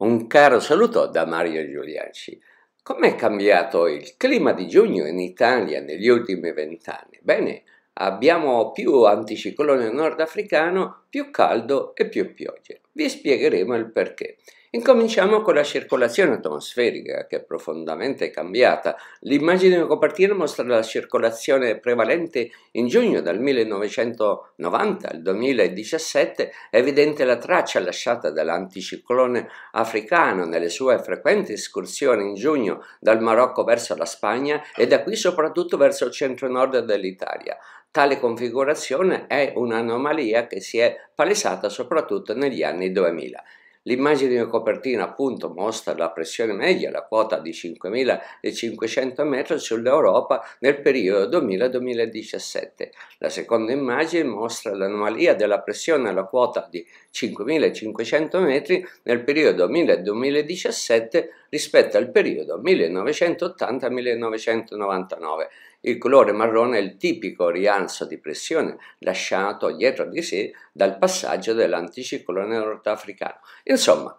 Un caro saluto da Mario Giulianci. Com'è cambiato il clima di giugno in Italia negli ultimi vent'anni? Bene, abbiamo più anticiclone nordafricano, più caldo e più piogge vi spiegheremo il perché. Incominciamo con la circolazione atmosferica che è profondamente cambiata. L'immagine a copertina mostra la circolazione prevalente in giugno dal 1990 al 2017. È evidente la traccia lasciata dall'anticiclone africano nelle sue frequenti escursioni in giugno dal Marocco verso la Spagna e da qui soprattutto verso il centro-nord dell'Italia. Tale configurazione è un'anomalia che si è palesata soprattutto negli anni 2000. L'immagine in copertina appunto mostra la pressione media, la quota di 5.500 metri sull'Europa nel periodo 2000-2017. La seconda immagine mostra l'anomalia della pressione alla quota di 5.500 metri nel periodo 2000-2017 rispetto al periodo 1980-1999. Il colore marrone è il tipico rialzo di pressione lasciato dietro di sé dal passaggio dell'anticiclone nordafricano. Insomma,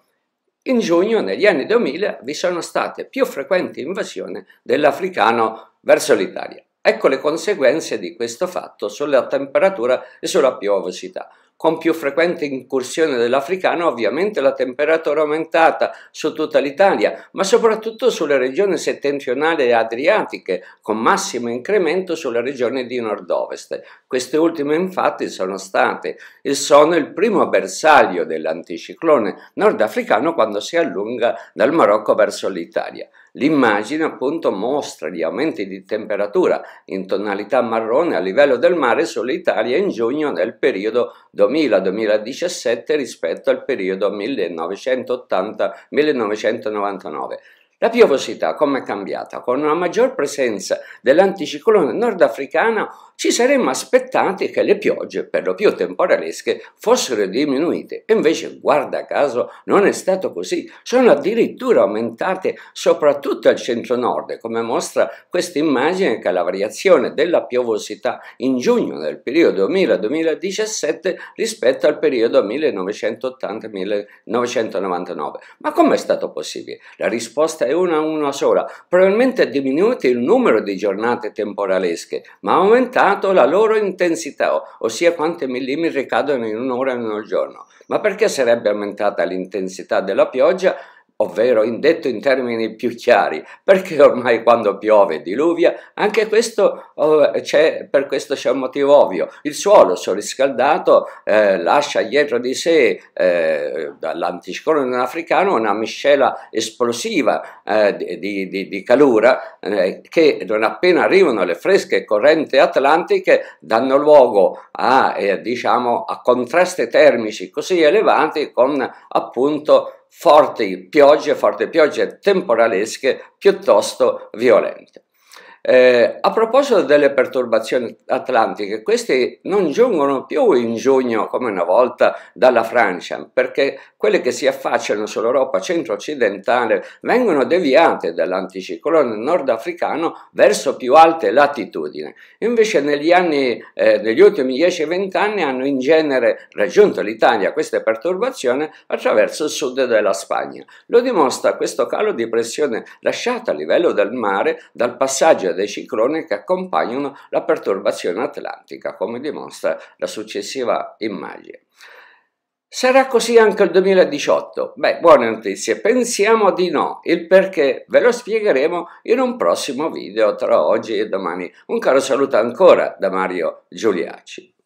in giugno negli anni 2000 vi sono state più frequenti invasioni dell'africano verso l'Italia. Ecco le conseguenze di questo fatto sulla temperatura e sulla piovosità. Con più frequente incursione dell'africano ovviamente la temperatura è aumentata su tutta l'Italia, ma soprattutto sulle regioni settentrionali e adriatiche, con massimo incremento sulle regioni di nord-ovest. Queste ultime infatti sono state e sono il primo bersaglio dell'anticiclone nordafricano quando si allunga dal Marocco verso l'Italia. L'immagine appunto mostra gli aumenti di temperatura in tonalità marrone a livello del mare sull'Italia in giugno del periodo 2000-2017 rispetto al periodo 1980-1999. La piovosità com'è cambiata? Con una maggior presenza dell'anticiclone nordafricano ci saremmo aspettati che le piogge, per lo più temporalesche, fossero diminuite. E invece, guarda caso, non è stato così. Sono addirittura aumentate soprattutto al centro-nord, come mostra questa immagine che la variazione della piovosità in giugno del periodo 2000-2017 rispetto al periodo 1980-1999. Ma com'è stato possibile? La risposta è è una, una sola. Probabilmente è diminuito il numero di giornate temporalesche, ma ha aumentato la loro intensità, ossia quanti millimetri cadono in un'ora e in un giorno. Ma perché sarebbe aumentata l'intensità della pioggia? ovvero indetto in termini più chiari, perché ormai quando piove diluvia, anche questo oh, per questo c'è un motivo ovvio, il suolo surriscaldato eh, lascia dietro di sé eh, dall'anticiclone africano una miscela esplosiva eh, di, di, di, calura eh, che non appena arrivano le fresche correnti atlantiche danno luogo a, eh, diciamo, a contrasti termici così elevati con appunto forti piogge, forti piogge temporalesche piuttosto violente. Eh, a proposito delle perturbazioni atlantiche, queste non giungono più in giugno come una volta dalla Francia, perché quelle che si affacciano sull'Europa centro-occidentale vengono deviate dall'anticiclone nordafricano verso più alte latitudini. Invece negli, anni, eh, negli ultimi 10-20 anni hanno in genere raggiunto l'Italia queste perturbazioni attraverso il sud della Spagna. Lo dimostra questo calo di pressione lasciato a livello del mare dal passaggio causa dei cicloni che accompagnano la perturbazione atlantica, come dimostra la successiva immagine. Sarà così anche il 2018? Beh, buone notizie, pensiamo di no, il perché ve lo spiegheremo in un prossimo video tra oggi e domani. Un caro saluto ancora da Mario Giuliacci.